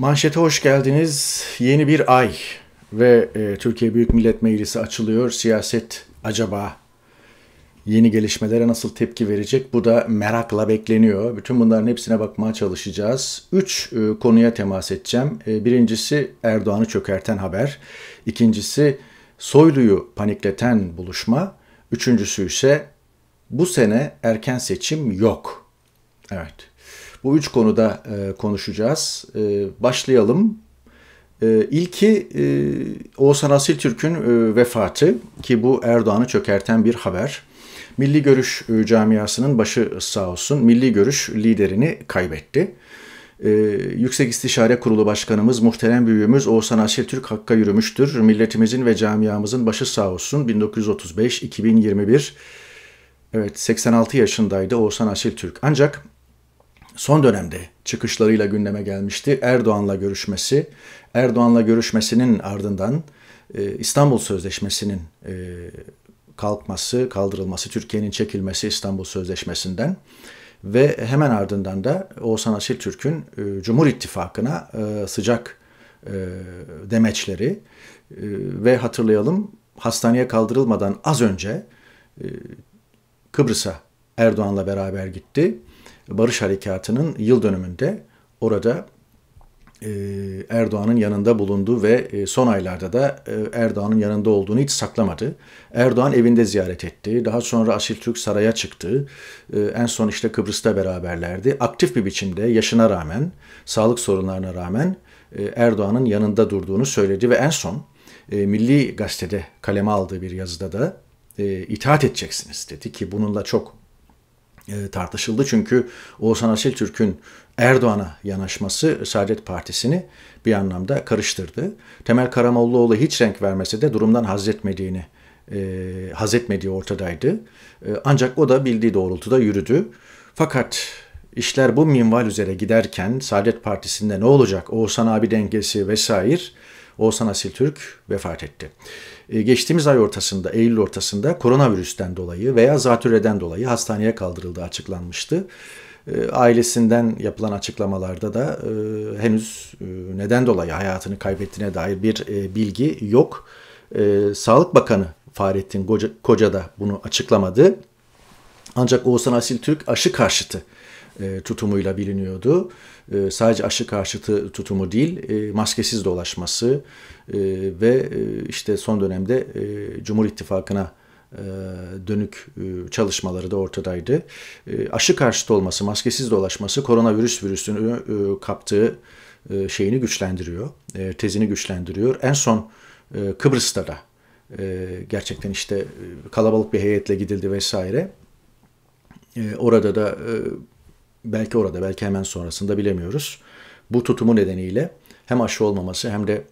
Manşete hoş geldiniz. Yeni bir ay ve e, Türkiye Büyük Millet Meclisi açılıyor. Siyaset acaba yeni gelişmelere nasıl tepki verecek? Bu da merakla bekleniyor. Bütün bunların hepsine bakmaya çalışacağız. Üç e, konuya temas edeceğim. E, birincisi Erdoğan'ı çökerten haber. İkincisi Soylu'yu panikleten buluşma. Üçüncüsü ise bu sene erken seçim yok. Evet. Bu üç konuda e, konuşacağız. E, başlayalım. E, ilki e, Oğuzhan Asiltürk'ün e, vefatı ki bu Erdoğan'ı çökerten bir haber. Milli Görüş e, camiasının başı sağ olsun. Milli Görüş liderini kaybetti. Ee, Yüksek İstişare Kurulu Başkanımız, muhterem büyüğümüz Oğuzhan Asil Türk Hakk'a yürümüştür. Milletimizin ve camiamızın başı sağ olsun. 1935-2021, evet 86 yaşındaydı Oğuzhan Asil Türk. Ancak son dönemde çıkışlarıyla gündeme gelmişti. Erdoğan'la görüşmesi, Erdoğan'la görüşmesinin ardından e, İstanbul Sözleşmesi'nin e, kalkması, kaldırılması, Türkiye'nin çekilmesi İstanbul Sözleşmesi'nden ve hemen ardından da Oğuzhan Asil Türk'ün e, Cumhur İttifakı'na e, sıcak e, demeçleri e, ve hatırlayalım hastaneye kaldırılmadan az önce e, Kıbrıs'a Erdoğan'la beraber gitti Barış Harekatı'nın yıl dönümünde orada e, Erdoğan'ın yanında bulundu ve e, son aylarda da e, Erdoğan'ın yanında olduğunu hiç saklamadı. Erdoğan evinde ziyaret etti. Daha sonra Asil Türk saraya çıktı. En son işte Kıbrıs'ta beraberlerdi. Aktif bir biçimde yaşına rağmen, sağlık sorunlarına rağmen Erdoğan'ın yanında durduğunu söyledi ve en son Milli Gazete'de kaleme aldığı bir yazıda da itaat edeceksiniz dedi ki bununla çok e, tartışıldı. Çünkü Oğuzhan Asil Türk'ün Erdoğan'a yanaşması Saadet Partisi'ni bir anlamda karıştırdı. Temel Karamollaoğlu hiç renk vermese de durumdan haz etmediğini e, haz etmediği ortadaydı. E, ancak o da bildiği doğrultuda yürüdü. Fakat işler bu minval üzere giderken Saadet Partisi'nde ne olacak? Oğuzhan abi dengesi vesaire Oğuzhan Asil Türk vefat etti. Ee, geçtiğimiz ay ortasında, Eylül ortasında koronavirüsten dolayı veya zatürreden dolayı hastaneye kaldırıldığı açıklanmıştı. Ee, ailesinden yapılan açıklamalarda da e, henüz e, neden dolayı hayatını kaybettiğine dair bir e, bilgi yok. Ee, Sağlık Bakanı Fahrettin Koca, Koca da bunu açıklamadı. Ancak Oğuzhan Asil Türk aşı karşıtı e, tutumuyla biliniyordu. E, sadece aşı karşıtı tutumu değil, e, maskesiz dolaşması e, ve işte son dönemde e, Cumhur İttifakı'na dönük çalışmaları da ortadaydı. Aşı karşıtı olması, maskesiz dolaşması koronavirüs virüsünü kaptığı şeyini güçlendiriyor, tezini güçlendiriyor. En son Kıbrıs'ta da gerçekten işte kalabalık bir heyetle gidildi vesaire. Orada da belki orada belki hemen sonrasında bilemiyoruz. Bu tutumu nedeniyle hem aşı olmaması hem de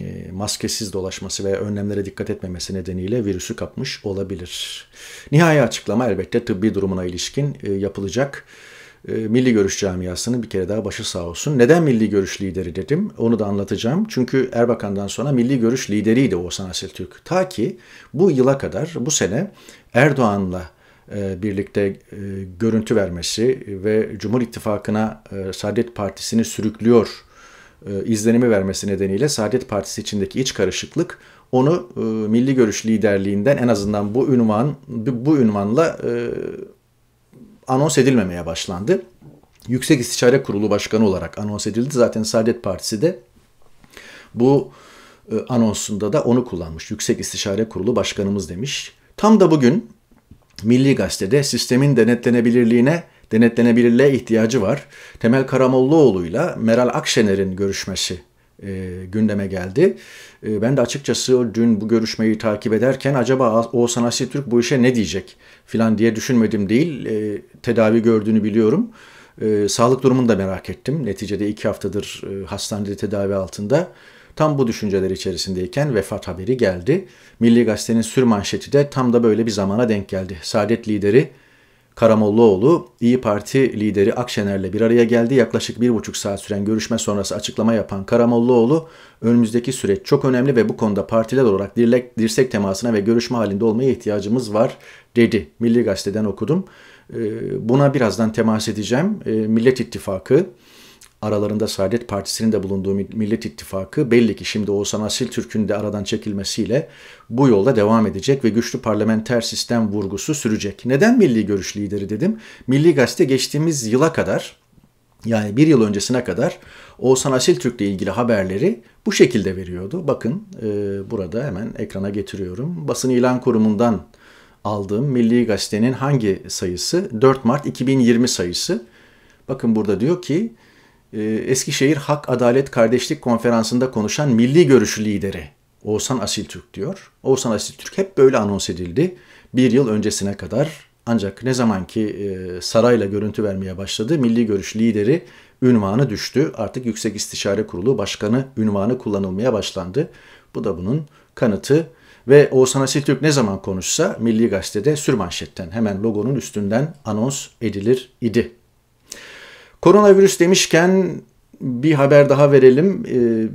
e, maskesiz dolaşması ve önlemlere dikkat etmemesi nedeniyle virüsü kapmış olabilir. Nihai açıklama elbette tıbbi durumuna ilişkin e, yapılacak. E, milli Görüş camiasının bir kere daha başı sağ olsun. Neden Milli Görüş lideri dedim? Onu da anlatacağım. Çünkü Erbakan'dan sonra Milli Görüş lideriydi Oğuzhan Türk. Ta ki bu yıla kadar, bu sene Erdoğan'la e, birlikte e, görüntü vermesi ve Cumhur İttifakı'na e, Saadet Partisi'ni sürüklüyor izlenimi vermesi nedeniyle Saadet Partisi içindeki iç karışıklık onu milli görüş liderliğinden en azından bu ünvan bu ünvanla anons edilmemeye başlandı. Yüksek İstişare Kurulu Başkanı olarak anons edildi. Zaten Saadet Partisi de bu anonsunda da onu kullanmış. Yüksek İstişare Kurulu Başkanımız demiş. Tam da bugün Milli Gazete'de sistemin denetlenebilirliğine denetlenebilirliğe ihtiyacı var. Temel Karamollaoğlu'yla Meral Akşener'in görüşmesi e, gündeme geldi. E, ben de açıkçası dün bu görüşmeyi takip ederken acaba Oğuzhan Asil Türk bu işe ne diyecek filan diye düşünmedim değil. E, tedavi gördüğünü biliyorum. E, sağlık durumunu da merak ettim. Neticede iki haftadır e, hastanede tedavi altında. Tam bu düşünceler içerisindeyken vefat haberi geldi. Milli Gazete'nin sürmanşeti de tam da böyle bir zamana denk geldi. Saadet lideri Karamollaoğlu, İyi Parti lideri Akşener'le bir araya geldi. Yaklaşık bir buçuk saat süren görüşme sonrası açıklama yapan Karamollaoğlu, önümüzdeki süreç çok önemli ve bu konuda partiler olarak dirlek, dirsek temasına ve görüşme halinde olmaya ihtiyacımız var dedi. Milli Gazete'den okudum. Ee, buna birazdan temas edeceğim. Ee, Millet İttifakı, aralarında Saadet Partisi'nin de bulunduğu Millet İttifakı belli ki şimdi Oğuzhan Asil Türk'ün de aradan çekilmesiyle bu yolda devam edecek ve güçlü parlamenter sistem vurgusu sürecek. Neden milli görüş lideri dedim? Milli Gazete geçtiğimiz yıla kadar yani bir yıl öncesine kadar Oğuzhan Asil Türk'le ilgili haberleri bu şekilde veriyordu. Bakın e, burada hemen ekrana getiriyorum. Basın İlan Kurumu'ndan aldığım Milli Gazete'nin hangi sayısı? 4 Mart 2020 sayısı. Bakın burada diyor ki ee, Eskişehir Hak Adalet Kardeşlik Konferansı'nda konuşan milli Görüş lideri Oğuzhan Asiltürk diyor. Oğuzhan Asiltürk hep böyle anons edildi. Bir yıl öncesine kadar ancak ne zaman ki e, sarayla görüntü vermeye başladı milli görüş lideri ünvanı düştü. Artık Yüksek İstişare Kurulu Başkanı ünvanı kullanılmaya başlandı. Bu da bunun kanıtı. Ve Oğuzhan Asiltürk ne zaman konuşsa Milli Gazete'de sürmanşetten hemen logonun üstünden anons edilir idi. Koronavirüs demişken bir haber daha verelim. Ee,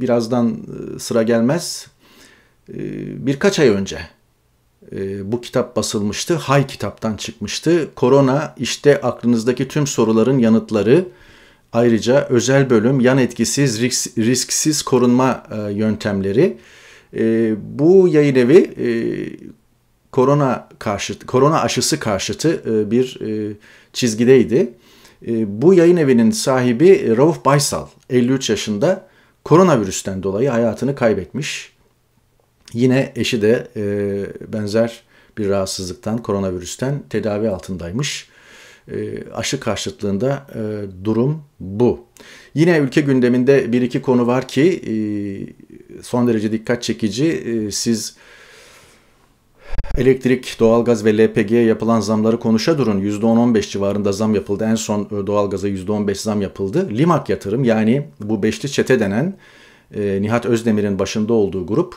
birazdan e, sıra gelmez. Ee, birkaç ay önce e, bu kitap basılmıştı. Hay kitaptan çıkmıştı. Korona işte aklınızdaki tüm soruların yanıtları. Ayrıca özel bölüm yan etkisiz risksiz korunma e, yöntemleri. Ee, bu yayın evi korona karşıtı, korona aşısı karşıtı bir çizgideydi ee, bu yayın evinin sahibi e, Rauf Baysal 53 yaşında koronavirüsten dolayı hayatını kaybetmiş. Yine eşi de e, benzer bir rahatsızlıktan, koronavirüsten tedavi altındaymış. E, Aşı karşıtlığında durum bu. Yine ülke gündeminde bir iki konu var ki son derece dikkat çekici. Siz Elektrik, doğalgaz ve LPG'ye yapılan zamları konuşa durun. %10-15 civarında zam yapıldı. En son e, doğalgaza %15 zam yapıldı. Limak yatırım yani bu beşli çete denen e, Nihat Özdemir'in başında olduğu grup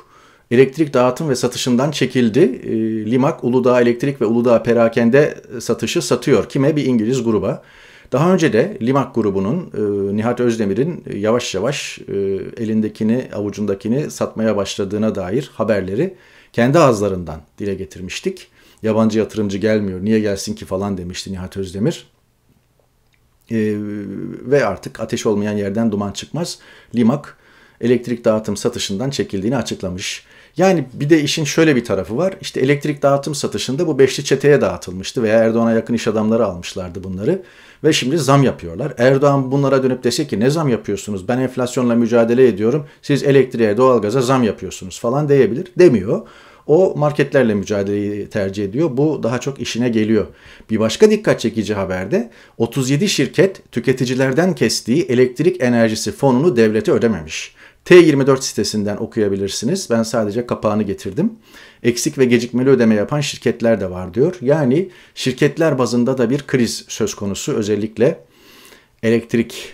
elektrik dağıtım ve satışından çekildi. E, Limak Uludağ Elektrik ve Uludağ Perakende satışı satıyor. Kime? Bir İngiliz gruba. Daha önce de Limak grubunun e, Nihat Özdemir'in yavaş yavaş e, elindekini, avucundakini satmaya başladığına dair haberleri kendi ağızlarından dile getirmiştik. Yabancı yatırımcı gelmiyor, niye gelsin ki falan demişti Nihat Özdemir. Ee, ve artık ateş olmayan yerden duman çıkmaz. Limak elektrik dağıtım satışından çekildiğini açıklamış. Yani bir de işin şöyle bir tarafı var. İşte elektrik dağıtım satışında bu beşli çeteye dağıtılmıştı veya Erdoğan'a yakın iş adamları almışlardı bunları ve şimdi zam yapıyorlar. Erdoğan bunlara dönüp dese ki ne zam yapıyorsunuz? Ben enflasyonla mücadele ediyorum. Siz elektriğe, doğalgaza zam yapıyorsunuz falan diyebilir. Demiyor. O marketlerle mücadeleyi tercih ediyor. Bu daha çok işine geliyor. Bir başka dikkat çekici haberde 37 şirket tüketicilerden kestiği elektrik enerjisi fonunu devlete ödememiş. T24 sitesinden okuyabilirsiniz. Ben sadece kapağını getirdim eksik ve gecikmeli ödeme yapan şirketler de var diyor. Yani şirketler bazında da bir kriz söz konusu özellikle elektrik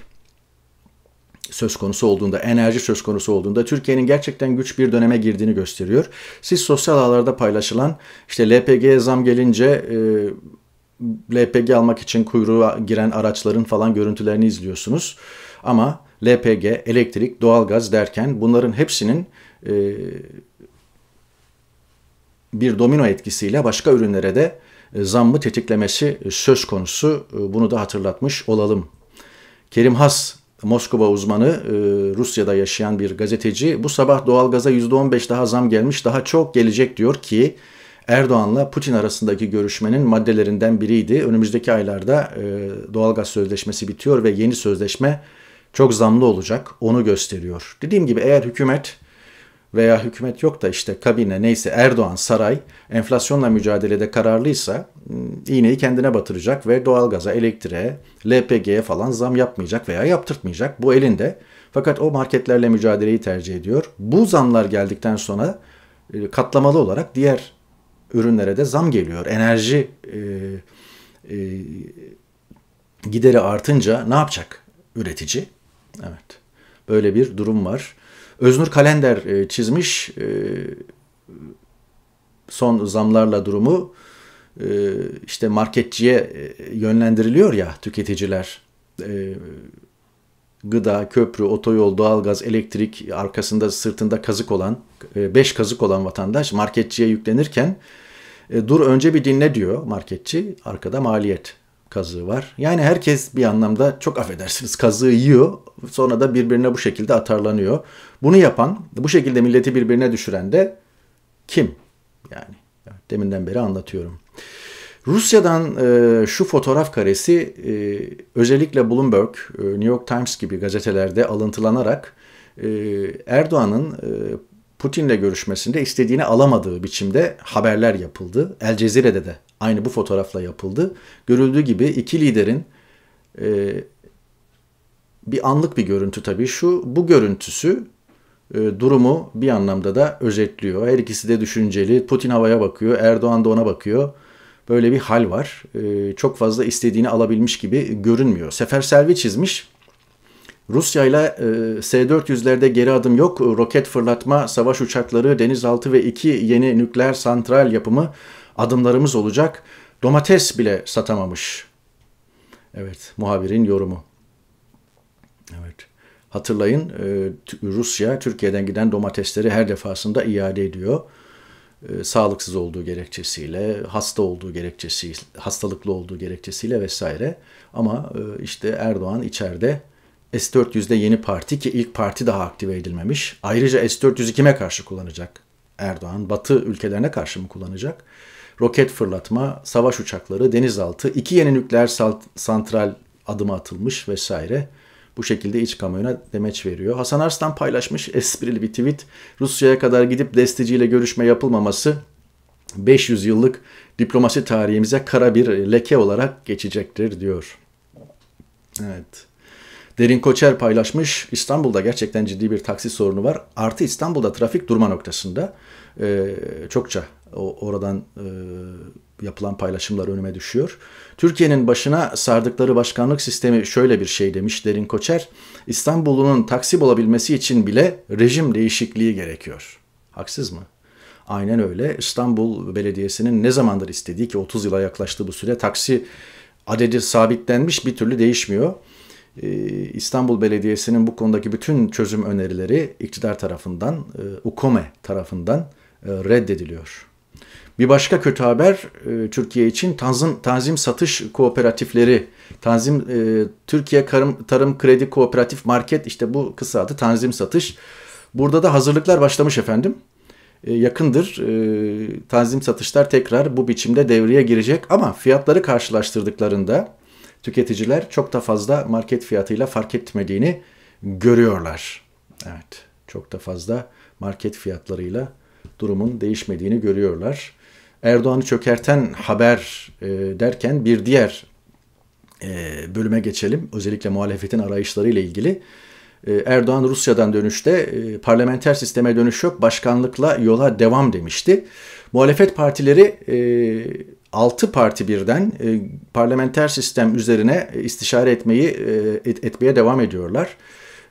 söz konusu olduğunda, enerji söz konusu olduğunda Türkiye'nin gerçekten güç bir döneme girdiğini gösteriyor. Siz sosyal ağlarda paylaşılan işte LPG'ye zam gelince e, LPG almak için kuyruğa giren araçların falan görüntülerini izliyorsunuz. Ama LPG, elektrik, doğalgaz derken bunların hepsinin e, bir domino etkisiyle başka ürünlere de e, zammı tetiklemesi e, söz konusu. E, bunu da hatırlatmış olalım. Kerim Has Moskova uzmanı, Rusya'da yaşayan bir gazeteci bu sabah doğalgaza %15 daha zam gelmiş, daha çok gelecek diyor ki Erdoğan'la Putin arasındaki görüşmenin maddelerinden biriydi. Önümüzdeki aylarda doğalgaz sözleşmesi bitiyor ve yeni sözleşme çok zamlı olacak. Onu gösteriyor. Dediğim gibi eğer hükümet veya hükümet yok da işte kabine neyse Erdoğan saray enflasyonla mücadelede kararlıysa ıı, iğneyi kendine batıracak ve doğalgaza, elektriğe, LPG'ye falan zam yapmayacak veya yaptırtmayacak. Bu elinde. Fakat o marketlerle mücadeleyi tercih ediyor. Bu zamlar geldikten sonra ıı, katlamalı olarak diğer ürünlere de zam geliyor. Enerji e, e, gideri artınca ne yapacak üretici? Evet. Böyle bir durum var. Öznur Kalender e, çizmiş e, son zamlarla durumu e, işte marketçiye yönlendiriliyor ya tüketiciler gıda, köprü, otoyol, doğalgaz, elektrik arkasında sırtında kazık olan, beş kazık olan vatandaş marketçiye yüklenirken dur önce bir dinle diyor marketçi arkada maliyet kazığı var. Yani herkes bir anlamda çok affedersiniz kazığı yiyor. Sonra da birbirine bu şekilde atarlanıyor. Bunu yapan, bu şekilde milleti birbirine düşüren de kim? Yani deminden beri anlatıyorum. Rusya'dan e, şu fotoğraf karesi e, özellikle Bloomberg, e, New York Times gibi gazetelerde alıntılanarak e, Erdoğan'ın e, Putin'le görüşmesinde istediğini alamadığı biçimde haberler yapıldı. El Cezire'de de aynı bu fotoğrafla yapıldı. Görüldüğü gibi iki liderin e, bir anlık bir görüntü tabii şu. Bu görüntüsü e, durumu bir anlamda da özetliyor. Her ikisi de düşünceli. Putin havaya bakıyor, Erdoğan da ona bakıyor. Böyle bir hal var. E, çok fazla istediğini alabilmiş gibi görünmüyor. Sefer Seferservi çizmiş Rusya ile e, S-400'lerde geri adım yok. Roket fırlatma, savaş uçakları, denizaltı ve iki yeni nükleer santral yapımı adımlarımız olacak. Domates bile satamamış. Evet, muhabirin yorumu. Evet. Hatırlayın e, Rusya Türkiye'den giden domatesleri her defasında iade ediyor. E, sağlıksız olduğu gerekçesiyle, hasta olduğu gerekçesiyle, hastalıklı olduğu gerekçesiyle vesaire. Ama işte Erdoğan içeride S-400'de yeni parti ki ilk parti daha aktive edilmemiş. Ayrıca S-400'ü kime karşı kullanacak? Erdoğan Batı ülkelerine karşı mı kullanacak? Roket fırlatma, savaş uçakları, denizaltı, iki yeni nükleer santral adımı atılmış vesaire. Bu şekilde iç kamuoyuna demeç veriyor. Hasan Arslan paylaşmış esprili bir tweet. Rusya'ya kadar gidip desteciyle görüşme yapılmaması 500 yıllık diplomasi tarihimize kara bir leke olarak geçecektir diyor. Evet. Derin Koçer paylaşmış. İstanbul'da gerçekten ciddi bir taksi sorunu var. Artı İstanbul'da trafik durma noktasında e, çokça oradan e, yapılan paylaşımlar önüme düşüyor. Türkiye'nin başına sardıkları başkanlık sistemi şöyle bir şey demiş Derin Koçer. İstanbul'un taksi olabilmesi için bile rejim değişikliği gerekiyor. Haksız mı? Aynen öyle. İstanbul Belediyesi'nin ne zamandır istediği ki 30 yıla yaklaştığı bu süre taksi adedi sabitlenmiş bir türlü değişmiyor. Ee, İstanbul Belediyesi'nin bu konudaki bütün çözüm önerileri iktidar tarafından, e, UKOME tarafından e, reddediliyor. Bir başka kötü haber e, Türkiye için Tanzim, Tanzim Satış Kooperatifleri, Tanzim Türkiye Tarım, Tarım Kredi Kooperatif Market işte bu kısa adı Tanzim Satış. Burada da hazırlıklar başlamış efendim. Yakındır Tanzim Satışlar tekrar bu biçimde devreye girecek ama fiyatları karşılaştırdıklarında tüketiciler çok da fazla market fiyatıyla fark etmediğini görüyorlar. Evet, çok da fazla market fiyatlarıyla durumun değişmediğini görüyorlar. Erdoğan'ı çökerten haber e, derken bir diğer e, bölüme geçelim. Özellikle muhalefetin arayışları ile ilgili. E, Erdoğan Rusya'dan dönüşte e, parlamenter sisteme dönüş yok, başkanlıkla yola devam demişti. Muhalefet partileri e, 6 parti birden e, parlamenter sistem üzerine e, istişare etmeyi e, et, etmeye devam ediyorlar.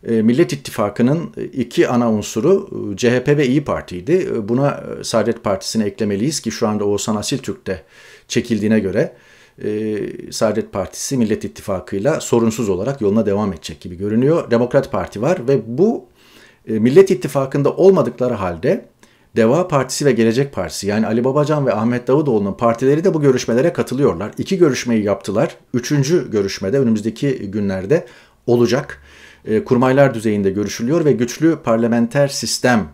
E, Millet İttifakı'nın e, iki ana unsuru e, CHP ve İyi Parti'ydi. Buna Saadet Partisi'ni eklemeliyiz ki şu anda Oğuzhan de çekildiğine göre e, Saadet Partisi Millet İttifakı'yla sorunsuz olarak yoluna devam edecek gibi görünüyor. Demokrat Parti var ve bu e, Millet İttifakı'nda olmadıkları halde Deva Partisi ve Gelecek Partisi yani Ali Babacan ve Ahmet Davutoğlu'nun partileri de bu görüşmelere katılıyorlar. İki görüşmeyi yaptılar. Üçüncü görüşmede önümüzdeki günlerde olacak. E, kurmaylar düzeyinde görüşülüyor ve güçlü parlamenter sistem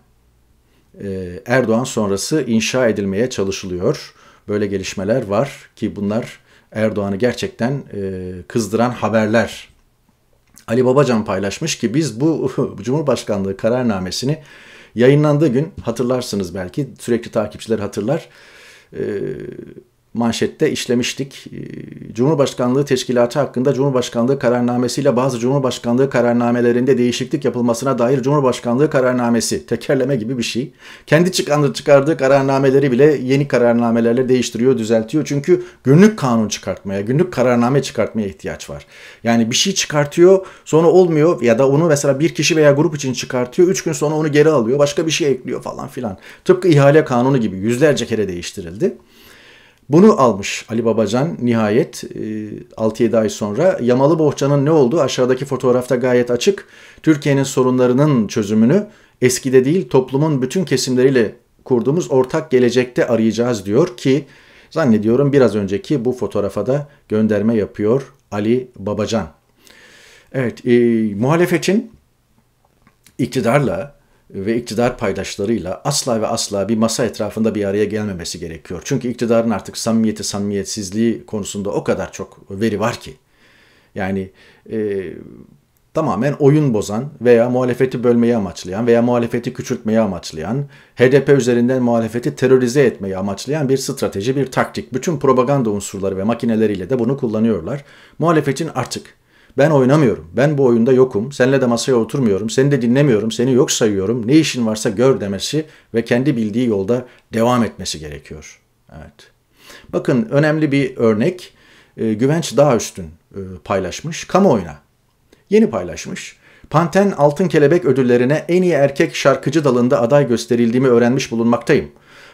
e, Erdoğan sonrası inşa edilmeye çalışılıyor. Böyle gelişmeler var ki bunlar Erdoğan'ı gerçekten e, kızdıran haberler. Ali Babacan paylaşmış ki biz bu Cumhurbaşkanlığı kararnamesini Yayınlandığı gün hatırlarsınız belki sürekli takipçiler hatırlar. Ee, manşette işlemiştik. Ee, Cumhurbaşkanlığı Teşkilatı hakkında Cumhurbaşkanlığı kararnamesiyle bazı Cumhurbaşkanlığı kararnamelerinde değişiklik yapılmasına dair Cumhurbaşkanlığı kararnamesi tekerleme gibi bir şey. Kendi çıkardığı kararnameleri bile yeni kararnamelerle değiştiriyor, düzeltiyor. Çünkü günlük kanun çıkartmaya, günlük kararname çıkartmaya ihtiyaç var. Yani bir şey çıkartıyor, sonra olmuyor ya da onu mesela bir kişi veya grup için çıkartıyor. Üç gün sonra onu geri alıyor, başka bir şey ekliyor falan filan. Tıpkı ihale kanunu gibi yüzlerce kere değiştirildi. Bunu almış Ali Babacan nihayet 6-7 e, ay sonra. Yamalı Bohça'nın ne olduğu aşağıdaki fotoğrafta gayet açık. Türkiye'nin sorunlarının çözümünü eskide değil toplumun bütün kesimleriyle kurduğumuz ortak gelecekte arayacağız diyor ki zannediyorum biraz önceki bu fotoğrafa da gönderme yapıyor Ali Babacan. Evet, e, muhalefetin iktidarla ve iktidar paydaşlarıyla asla ve asla bir masa etrafında bir araya gelmemesi gerekiyor. Çünkü iktidarın artık samimiyeti samimiyetsizliği konusunda o kadar çok veri var ki. Yani e, tamamen oyun bozan veya muhalefeti bölmeyi amaçlayan veya muhalefeti küçültmeyi amaçlayan, HDP üzerinden muhalefeti terörize etmeyi amaçlayan bir strateji, bir taktik. Bütün propaganda unsurları ve makineleriyle de bunu kullanıyorlar. Muhalefetin artık ben oynamıyorum. Ben bu oyunda yokum. Seninle de masaya oturmuyorum. Seni de dinlemiyorum. Seni yok sayıyorum. Ne işin varsa gör demesi ve kendi bildiği yolda devam etmesi gerekiyor. Evet. Bakın önemli bir örnek. Ee, Güvenç daha üstün e, paylaşmış. Kamuoyuna. Yeni paylaşmış. Panten Altın Kelebek ödüllerine en iyi erkek şarkıcı dalında aday gösterildiğimi öğrenmiş bulunmaktayım.''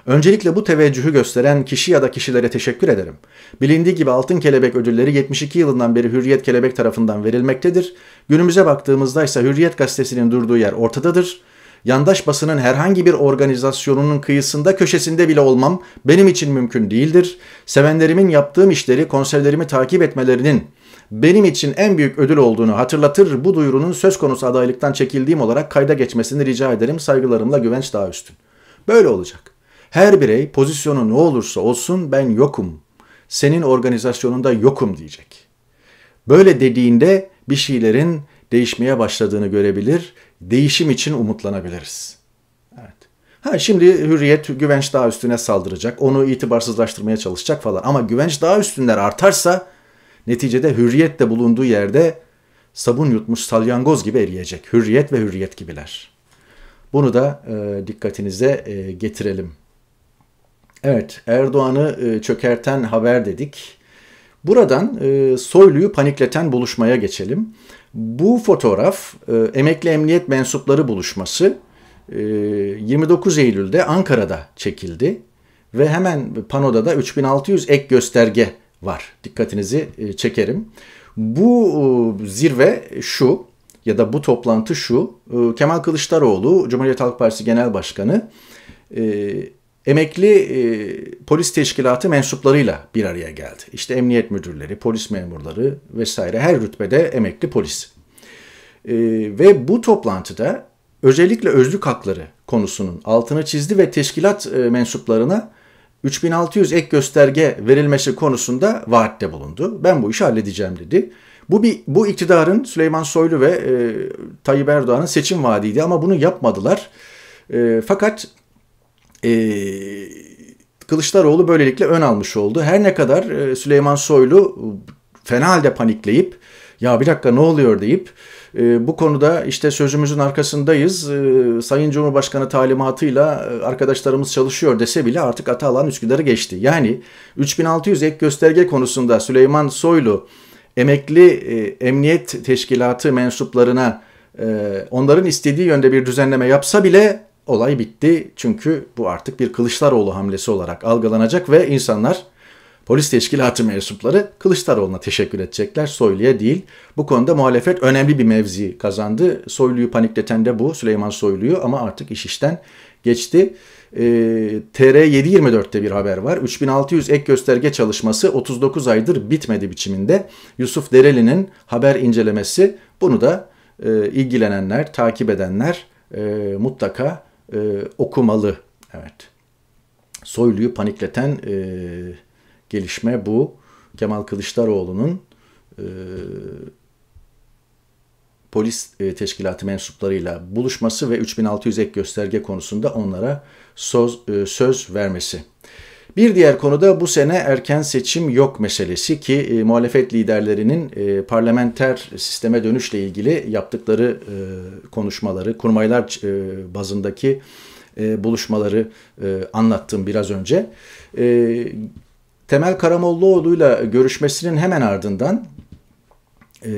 Öncelikle bu teveccühü gösteren kişi ya da kişilere teşekkür ederim. Bilindiği gibi Altın Kelebek ödülleri 72 yılından beri Hürriyet Kelebek tarafından verilmektedir. Günümüze baktığımızda ise Hürriyet gazetesinin durduğu yer ortadadır. Yandaş basının herhangi bir organizasyonunun kıyısında köşesinde bile olmam benim için mümkün değildir. Sevenlerimin yaptığım işleri, konserlerimi takip etmelerinin benim için en büyük ödül olduğunu hatırlatır bu duyurunun söz konusu adaylıktan çekildiğim olarak kayda geçmesini rica ederim. Saygılarımla Güvenç üstün. Böyle olacak. Her birey pozisyonu ne olursa olsun ben yokum. Senin organizasyonunda yokum diyecek. Böyle dediğinde bir şeylerin değişmeye başladığını görebilir, değişim için umutlanabiliriz. Evet. Ha şimdi hürriyet güvenç daha üstüne saldıracak, onu itibarsızlaştırmaya çalışacak falan. Ama güvenç daha üstünler artarsa neticede hürriyet de bulunduğu yerde sabun yutmuş salyangoz gibi eriyecek. Hürriyet ve hürriyet gibiler. Bunu da e, dikkatinize e, getirelim. Evet, Erdoğan'ı e, çökerten haber dedik. Buradan e, Soylu'yu panikleten buluşmaya geçelim. Bu fotoğraf e, emekli emniyet mensupları buluşması 29 Eylül'de Ankara'da çekildi ve hemen panoda da 3600 ek gösterge var. Dikkatinizi çekerim. Bu zirve şu ya da bu toplantı şu. Kemal Kılıçdaroğlu Cumhuriyet Halk Partisi Genel Başkanı emekli e, polis teşkilatı mensuplarıyla bir araya geldi. İşte emniyet müdürleri, polis memurları vesaire her rütbede emekli polis. E, ve bu toplantıda özellikle özlük hakları konusunun altını çizdi ve teşkilat e, mensuplarına 3600 ek gösterge verilmesi konusunda vaatte bulundu. Ben bu işi halledeceğim dedi. Bu bir bu iktidarın Süleyman Soylu ve e, Tayyip Erdoğan'ın seçim vaadiydi ama bunu yapmadılar. E, fakat e, Kılıçdaroğlu böylelikle ön almış oldu. Her ne kadar e, Süleyman Soylu e, fena halde panikleyip ya bir dakika ne oluyor deyip e, bu konuda işte sözümüzün arkasındayız. E, Sayın Cumhurbaşkanı talimatıyla e, arkadaşlarımız çalışıyor dese bile artık Atalan Üsküdar'ı geçti. Yani 3600 ek gösterge konusunda Süleyman Soylu emekli e, emniyet teşkilatı mensuplarına e, onların istediği yönde bir düzenleme yapsa bile olay bitti. Çünkü bu artık bir Kılıçdaroğlu hamlesi olarak algılanacak ve insanlar polis teşkilatı mensupları Kılıçdaroğlu'na teşekkür edecekler. Soylu'ya değil. Bu konuda muhalefet önemli bir mevzi kazandı. Soylu'yu panikleten de bu Süleyman Soylu'yu ama artık iş işten geçti. E, TR 724'te bir haber var. 3600 ek gösterge çalışması 39 aydır bitmedi biçiminde. Yusuf Dereli'nin haber incelemesi bunu da e, ilgilenenler, takip edenler e, mutlaka e, okumalı. Evet. Soylu'yu panikleten e, gelişme bu. Kemal Kılıçdaroğlu'nun e, polis e, teşkilatı mensuplarıyla buluşması ve 3600 ek gösterge konusunda onlara söz, e, söz vermesi. Bir diğer konuda bu sene erken seçim yok meselesi ki e, muhalefet liderlerinin e, parlamenter sisteme dönüşle ilgili yaptıkları e, konuşmaları, kurmaylar e, bazındaki e, buluşmaları e, anlattım biraz önce. E, Temel Karamollaoğlu'yla görüşmesinin hemen ardından e,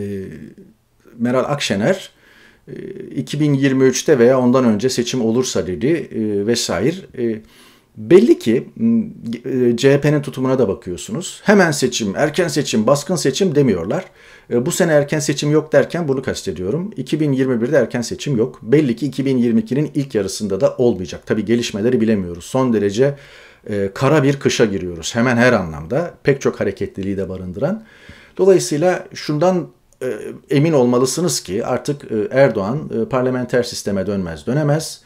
Meral Akşener 2023'te e, veya ondan önce seçim olursa dedi e, vesaire. E, Belli ki e, CHP'nin tutumuna da bakıyorsunuz. Hemen seçim, erken seçim, baskın seçim demiyorlar. E, bu sene erken seçim yok derken bunu kastediyorum. 2021'de erken seçim yok. Belli ki 2022'nin ilk yarısında da olmayacak. Tabii gelişmeleri bilemiyoruz. Son derece e, kara bir kışa giriyoruz. Hemen her anlamda pek çok hareketliliği de barındıran. Dolayısıyla şundan emin olmalısınız ki artık Erdoğan parlamenter sisteme dönmez dönemez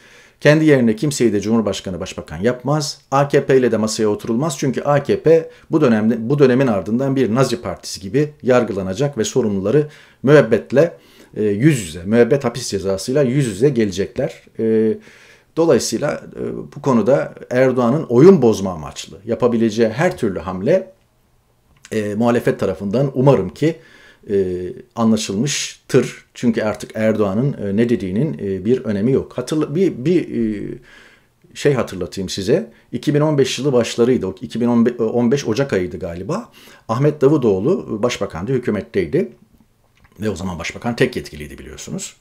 kendi yerine kimseyi de Cumhurbaşkanı Başbakan yapmaz. AKP ile de masaya oturulmaz çünkü AKP bu dönemde bu dönemin ardından bir Nazi partisi gibi yargılanacak ve sorumluları müebbetle e, yüz yüze, müebbet hapis cezasıyla yüz yüze gelecekler. E, dolayısıyla e, bu konuda Erdoğan'ın oyun bozma amaçlı yapabileceği her türlü hamle e, muhalefet tarafından umarım ki e, anlaşılmıştır. Çünkü artık Erdoğan'ın e, ne dediğinin e, bir önemi yok. Hatırla, bir bir e, şey hatırlatayım size. 2015 yılı başlarıydı. 2015 e, Ocak ayıydı galiba. Ahmet Davutoğlu e, başbakandı, hükümetteydi. Ve o zaman başbakan tek yetkiliydi biliyorsunuz.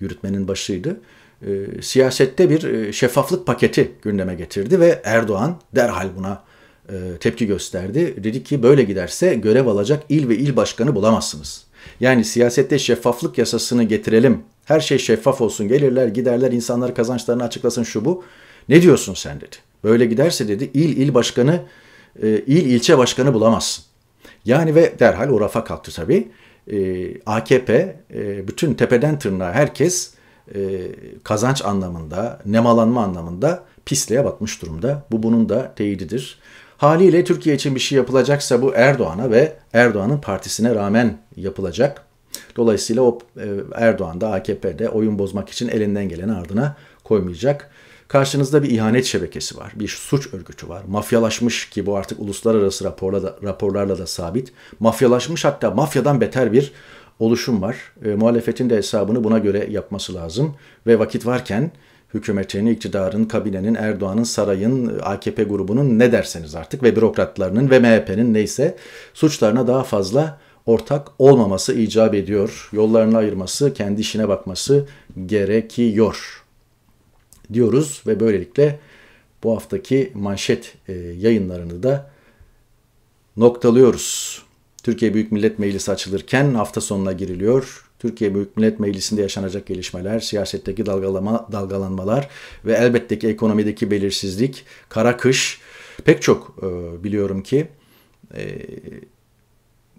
Yürütmenin başıydı. E, siyasette bir e, şeffaflık paketi gündeme getirdi ve Erdoğan derhal buna e, tepki gösterdi. Dedi ki böyle giderse görev alacak il ve il başkanı bulamazsınız. Yani siyasette şeffaflık yasasını getirelim. Her şey şeffaf olsun. Gelirler giderler insanlar kazançlarını açıklasın şu bu. Ne diyorsun sen dedi. Böyle giderse dedi il il başkanı e, il ilçe başkanı bulamazsın. Yani ve derhal o rafa kalktı tabii. E, AKP bütün tepeden tırnağa herkes kazanç anlamında, nemalanma anlamında pisliğe batmış durumda. Bu bunun da teyididir. Haliyle Türkiye için bir şey yapılacaksa bu Erdoğan'a ve Erdoğan'ın partisine rağmen yapılacak. Dolayısıyla o e, Erdoğan da AKP'de oyun bozmak için elinden geleni ardına koymayacak. Karşınızda bir ihanet şebekesi var, bir suç örgütü var. Mafyalaşmış ki bu artık uluslararası raporla da, raporlarla da sabit. Mafyalaşmış hatta mafyadan beter bir oluşum var. E, muhalefetin de hesabını buna göre yapması lazım. Ve vakit varken hükümetçinin, iktidarın, kabinenin, Erdoğan'ın, sarayın, AKP grubunun ne derseniz artık ve bürokratlarının ve MHP'nin neyse suçlarına daha fazla ortak olmaması icap ediyor. Yollarını ayırması, kendi işine bakması gerekiyor diyoruz ve böylelikle bu haftaki manşet e, yayınlarını da noktalıyoruz. Türkiye Büyük Millet Meclisi açılırken hafta sonuna giriliyor. Türkiye Büyük Millet Meclisi'nde yaşanacak gelişmeler, siyasetteki dalgalama, dalgalanmalar ve elbette ki ekonomideki belirsizlik, kara kış pek çok e, biliyorum ki e,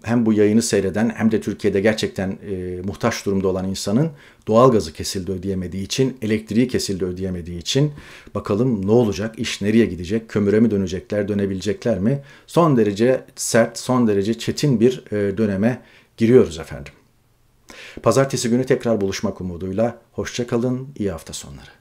hem bu yayını seyreden hem de Türkiye'de gerçekten e, muhtaç durumda olan insanın doğal gazı kesildi ödeyemediği için, elektriği kesildi ödeyemediği için bakalım ne olacak, iş nereye gidecek, kömüre mi dönecekler, dönebilecekler mi? Son derece sert, son derece çetin bir e, döneme giriyoruz efendim. Pazartesi günü tekrar buluşmak umuduyla. Hoşçakalın, iyi hafta sonları.